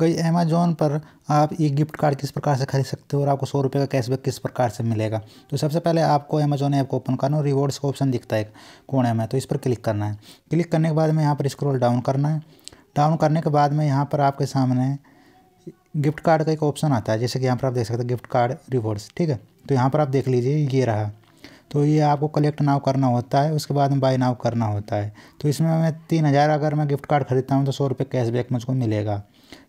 गई अमेजोन पर आप ये गिफ्ट कार्ड किस प्रकार से खरीद सकते हो और आपको सौ रुपये का कैशबैक किस प्रकार से मिलेगा तो सबसे पहले आपको अमेजोन ऐप को ओपन करना और रिवॉर्ड्स का ऑप्शन दिखता है कोने में तो इस पर क्लिक करना है क्लिक करने के बाद में यहाँ पर स्क्रॉल डाउन करना है डाउन करने के बाद में यहाँ पर आपके सामने गिफ्ट कार्ड का एक ऑप्शन आता है जैसे कि यहाँ पर आप देख सकते हैं गिफ्ट कार्ड रिवॉर्ड्स ठीक है तो यहाँ पर आप देख लीजिए ये रहा तो ये आपको कलेक्ट नाव करना होता है उसके बाद में बाई नाव करना होता है तो इसमें मैं तीन हज़ार अगर मैं गिफ्ट कार्ड खरीदता हूँ तो सौ रुपये कैशबैक मुझको मिलेगा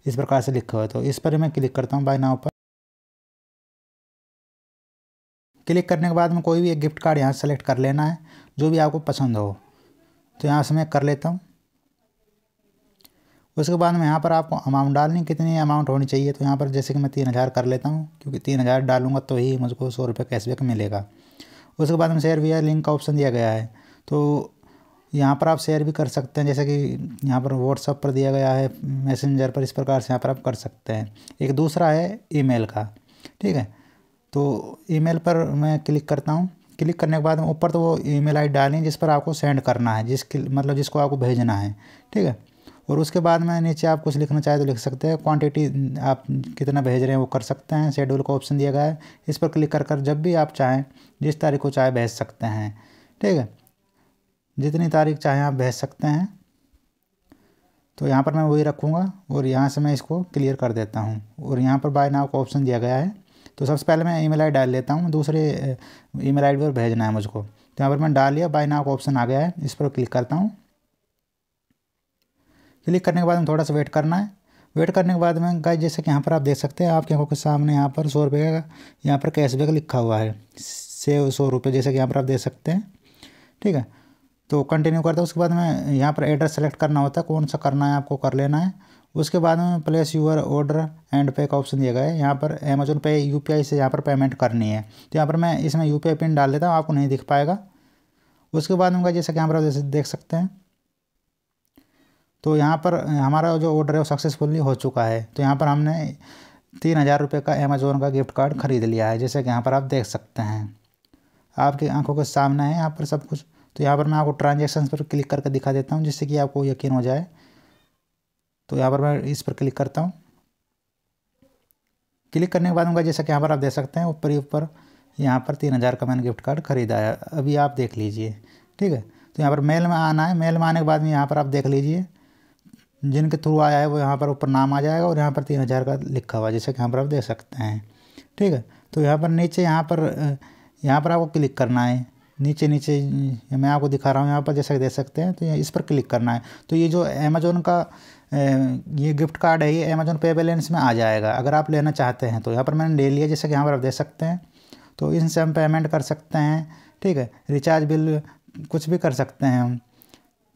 इस प्रकार से लिखा हुआ तो इस पर मैं क्लिक करता हूँ बाय नाव पर क्लिक करने के बाद में कोई भी एक गिफ्ट कार्ड यहाँ सेलेक्ट कर लेना है जो भी आपको पसंद हो तो यहाँ से मैं कर लेता हूँ उसके बाद में यहाँ पर आपको अमाउंट डालनी कितनी अमाउंट होनी चाहिए तो यहाँ पर जैसे कि मैं तीन हज़ार कर लेता हूँ क्योंकि तीन हज़ार डालूंगा तो ही मुझको सौ रुपये कैशबैक मिलेगा उसके बाद में शेयर वीआर लिंक का ऑप्शन दिया गया है तो यहाँ पर आप शेयर भी कर सकते हैं जैसे कि यहाँ पर व्हाट्सअप पर दिया गया है मैसेंजर पर इस प्रकार से यहाँ पर आप कर सकते हैं एक दूसरा है ईमेल का ठीक है तो ईमेल पर मैं क्लिक करता हूँ क्लिक करने के बाद ऊपर तो वो ईमेल आईडी डालें जिस पर आपको सेंड करना है जिस मतलब जिसको आपको भेजना है ठीक है और उसके बाद में नीचे आप कुछ लिखना चाहे तो लिख सकते हैं क्वांटिटी आप कितना भेज रहे हैं वो कर सकते हैं शेड्यूल का ऑप्शन दिया गया है इस पर क्लिक कर कर जब भी आप चाहें जिस तारीख को चाहे भेज सकते हैं ठीक है जितनी तारीख चाहें आप भेज सकते हैं तो यहाँ पर मैं वही रखूँगा और यहाँ से मैं इसको क्लियर कर देता हूँ और यहाँ पर बाय नाव का ऑप्शन दिया गया है तो सबसे पहले मैं ईमेल आईडी डाल लेता हूँ दूसरे ईमेल आईडी पर भेजना है मुझको तो यहाँ पर मैं डाल लिया बाय नाव का ऑप्शन आ गया है इस पर क्लिक करता हूँ क्लिक करने के बाद हम थोड़ा सा वेट करना है वेट करने के बाद में गाइस जैसे कि यहाँ पर आप देख सकते हैं आपके आंखों के सामने यहाँ पर सौ रुपये का यहाँ पर कैशबैक लिखा हुआ है से सौ रुपये जैसे कि यहाँ पर आप देख सकते हैं ठीक है तो कंटिन्यू करते हैं उसके बाद में यहाँ पर एड्रेस सेलेक्ट करना होता है कौन सा करना है आपको कर लेना है उसके बाद में प्लेस यूअर ऑर्डर एंड पे का ऑप्शन दिया गया है यहाँ पर अमेजोन पे यू से यहाँ पर पेमेंट करनी है तो यहाँ पर मैं इसमें यू पिन डाल देता हूँ आपको नहीं दिख पाएगा उसके बाद में जैसे कि जैसे देख सकते हैं तो यहाँ पर हमारा जो ऑर्डर है वो सक्सेसफुली हो चुका है तो यहाँ पर हमने तीन हज़ार रुपये का अमेज़ोन का गिफ्ट कार्ड ख़रीद लिया है जैसे कि यहाँ पर आप देख सकते हैं आपकी आंखों के सामने है यहाँ पर सब कुछ तो यहाँ पर मैं आपको ट्रांजेक्शन पर क्लिक करके दिखा देता हूँ जिससे कि आपको यकीन हो जाए तो यहाँ पर मैं इस पर क्लिक करता हूँ क्लिक करने के बाद उनका जैसा कि यहाँ पर आप देख सकते हैं ऊपर ही ऊपर यहाँ पर तीन हज़ार का मैंने गिफ्ट कार्ड खरीदा है अभी आप देख लीजिए ठीक है तो यहाँ पर मेल में आना है मेल में आने के बाद में यहाँ पर आप देख लीजिए जिनके थ्रू आया है वो यहाँ पर ऊपर नाम आ जाएगा और यहाँ पर तीन हज़ार का लिखा हुआ जैसे कि यहाँ पर आप देख सकते हैं ठीक है तो यहाँ पर नीचे यहाँ पर यहाँ पर आपको क्लिक करना है नीचे नीचे मैं आपको दिखा रहा हूँ यहाँ पर जैसा कि देख सकते हैं तो इस पर क्लिक करना है तो ये जो अमेजोन का ये गिफ्ट कार्ड है ये अमेजोन पे बैलेंस में आ जाएगा अगर आप लेना चाहते हैं तो यहाँ पर मैंने ले लिया जैसा कि यहाँ पर आप देख सकते हैं तो इनसे हम पेमेंट कर सकते हैं ठीक है रिचार्ज बिल कुछ भी कर सकते हैं हम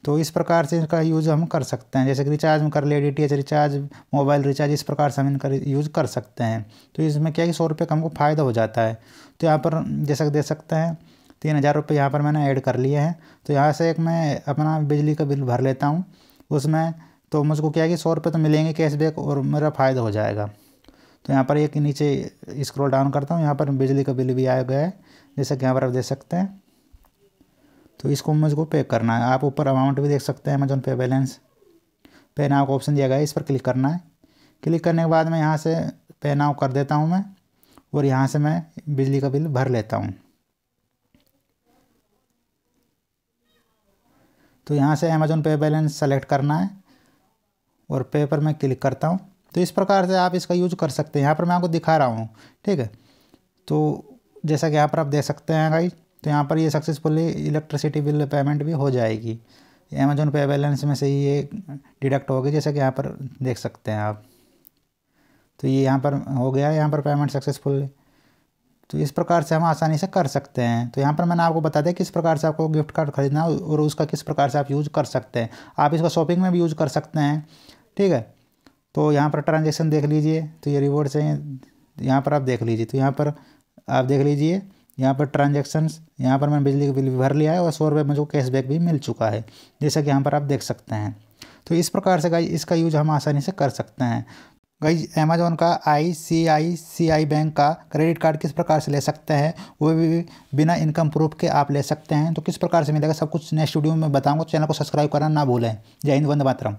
तो इस प्रकार से इनका यूज़ हम कर सकते हैं जैसे कि रिचार्ज में कर लिए D T H recharge mobile recharge इस प्रकार से हम इनका यूज़ कर सकते हैं तो इसमें क्या है कि सौ रुपये का हमको फ़ायदा हो जाता है तो यहाँ पर जैसा कि देख सकते हैं तीन हज़ार रुपये यहाँ पर मैंने ऐड कर लिए हैं तो यहाँ से एक मैं अपना बिजली का बिल भर लेता हूँ उसमें तो मुझको क्या है कि सौ रुपये तो मिलेंगे कैशबैक और मेरा फ़ायदा हो जाएगा तो यहाँ पर एक नीचे स्क्रॉल डाउन करता हूँ यहाँ पर बिजली का बिल भी आया गया है जैसे कि यहाँ पर आप देख सकते हैं तो इसको मुझको पे करना है आप ऊपर अमाउंट भी देख सकते हैं अमेजोन पे बैलेंस पे नाव का ऑप्शन दिया गया है इस पर क्लिक करना है क्लिक करने के बाद मैं यहाँ से पे नाव कर देता हूँ मैं और यहाँ से मैं बिजली का बिल भर लेता हूँ तो यहाँ से अमेज़ोन पे बैलेंस सेलेक्ट करना है और पे पर मैं क्लिक करता हूँ तो इस प्रकार से आप इसका यूज कर सकते हैं यहाँ पर मैं आपको दिखा रहा हूँ ठीक है तो जैसा कि यहाँ पर आप देख सकते हैं भाई तो यहाँ पर ये सक्सेसफुली इलेक्ट्रिसिटी बिल पेमेंट भी हो जाएगी अमेजोन पे बैलेंस में से ये डिडक्ट होगी जैसा कि यहाँ पर देख सकते हैं आप तो ये यहाँ पर हो गया है यहाँ पर पेमेंट सक्सेसफुली तो इस प्रकार से हम आसानी से कर सकते हैं तो यहाँ पर मैंने आपको बता दिया किस प्रकार से आपको गिफ्ट कार्ड खरीदना है और उसका किस प्रकार से आप यूज़ कर सकते हैं आप इसका शॉपिंग में भी यूज़ कर सकते हैं ठीक है तो यहाँ पर ट्रांजेक्शन देख लीजिए तो ये रिवॉर्ड्स हैं यहाँ पर आप देख लीजिए तो यहाँ पर आप देख लीजिए यहाँ पर ट्रांजेक्शन्स यहाँ पर मैंने बिजली का बिल भी भर लिया है और सौ रुपये मुझे कैशबैक भी मिल चुका है जैसा कि यहाँ पर आप देख सकते हैं तो इस प्रकार से इसका यूज हम आसानी से कर सकते हैं गई अमेजोन का आईसीआईसीआई बैंक का क्रेडिट कार्ड किस प्रकार से ले सकते हैं वो भी बिना इनकम प्रूफ के आप ले सकते हैं तो किस प्रकार से मिलेगा सब कुछ नेक्स्ट वीडियो में बताऊंगा चैनल को सब्सक्राइब करना ना भूलें जय हिंद वंद मातरम